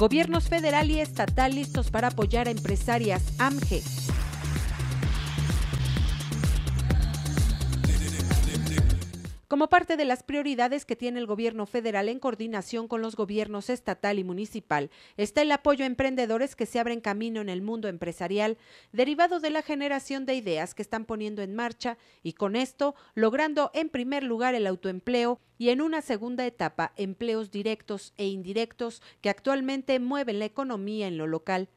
Gobiernos federal y estatal listos para apoyar a empresarias AMGE. como parte de las prioridades que tiene el gobierno federal en coordinación con los gobiernos estatal y municipal, está el apoyo a emprendedores que se abren camino en el mundo empresarial, derivado de la generación de ideas que están poniendo en marcha y con esto logrando en primer lugar el autoempleo y en una segunda etapa empleos directos e indirectos que actualmente mueven la economía en lo local.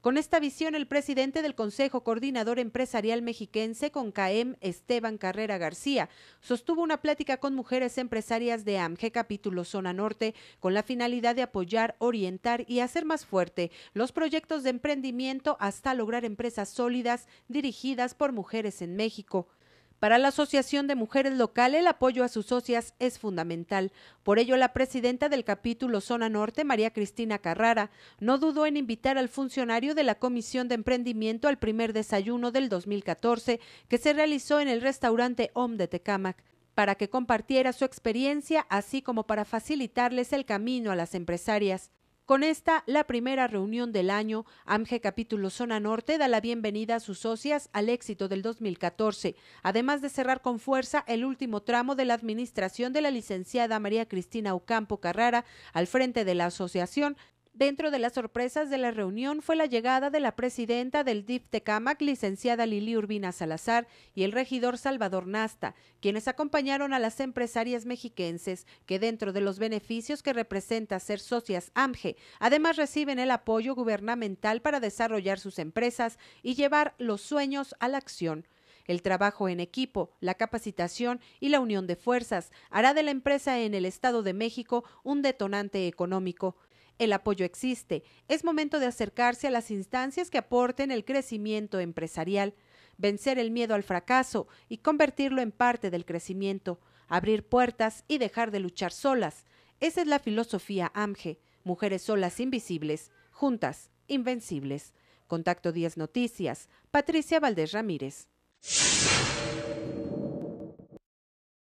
Con esta visión, el presidente del Consejo Coordinador Empresarial Mexiquense, con CAEM, Esteban Carrera García, sostuvo una plática con mujeres empresarias de AMG Capítulo Zona Norte con la finalidad de apoyar, orientar y hacer más fuerte los proyectos de emprendimiento hasta lograr empresas sólidas dirigidas por mujeres en México. Para la Asociación de Mujeres Locales, el apoyo a sus socias es fundamental. Por ello, la presidenta del capítulo Zona Norte, María Cristina Carrara, no dudó en invitar al funcionario de la Comisión de Emprendimiento al primer desayuno del 2014 que se realizó en el restaurante OM de Tecamac para que compartiera su experiencia, así como para facilitarles el camino a las empresarias. Con esta, la primera reunión del año, AMGE Capítulo Zona Norte da la bienvenida a sus socias al éxito del 2014, además de cerrar con fuerza el último tramo de la administración de la licenciada María Cristina Ucampo Carrara al frente de la asociación, Dentro de las sorpresas de la reunión fue la llegada de la presidenta del DIF de licenciada Lili Urbina Salazar, y el regidor Salvador Nasta, quienes acompañaron a las empresarias mexiquenses, que dentro de los beneficios que representa ser socias AMGE, además reciben el apoyo gubernamental para desarrollar sus empresas y llevar los sueños a la acción. El trabajo en equipo, la capacitación y la unión de fuerzas hará de la empresa en el Estado de México un detonante económico el apoyo existe. Es momento de acercarse a las instancias que aporten el crecimiento empresarial, vencer el miedo al fracaso y convertirlo en parte del crecimiento, abrir puertas y dejar de luchar solas. Esa es la filosofía AMGE, Mujeres Solas Invisibles, Juntas, Invencibles. Contacto 10 Noticias, Patricia Valdés Ramírez.